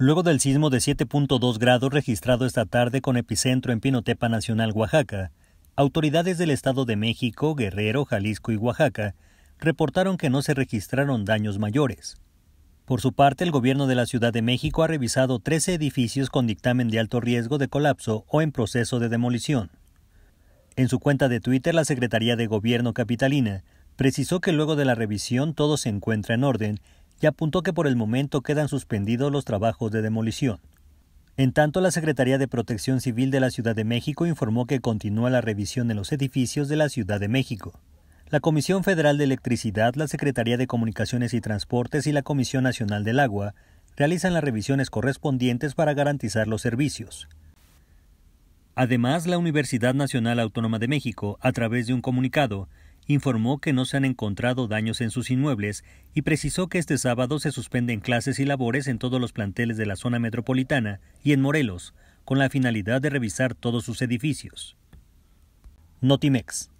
Luego del sismo de 7.2 grados registrado esta tarde con epicentro en Pinotepa Nacional, Oaxaca, autoridades del Estado de México, Guerrero, Jalisco y Oaxaca reportaron que no se registraron daños mayores. Por su parte, el gobierno de la Ciudad de México ha revisado 13 edificios con dictamen de alto riesgo de colapso o en proceso de demolición. En su cuenta de Twitter, la Secretaría de Gobierno Capitalina precisó que luego de la revisión todo se encuentra en orden y apuntó que por el momento quedan suspendidos los trabajos de demolición. En tanto, la Secretaría de Protección Civil de la Ciudad de México informó que continúa la revisión de los edificios de la Ciudad de México. La Comisión Federal de Electricidad, la Secretaría de Comunicaciones y Transportes y la Comisión Nacional del Agua realizan las revisiones correspondientes para garantizar los servicios. Además, la Universidad Nacional Autónoma de México, a través de un comunicado, informó que no se han encontrado daños en sus inmuebles y precisó que este sábado se suspenden clases y labores en todos los planteles de la zona metropolitana y en Morelos, con la finalidad de revisar todos sus edificios. Notimex.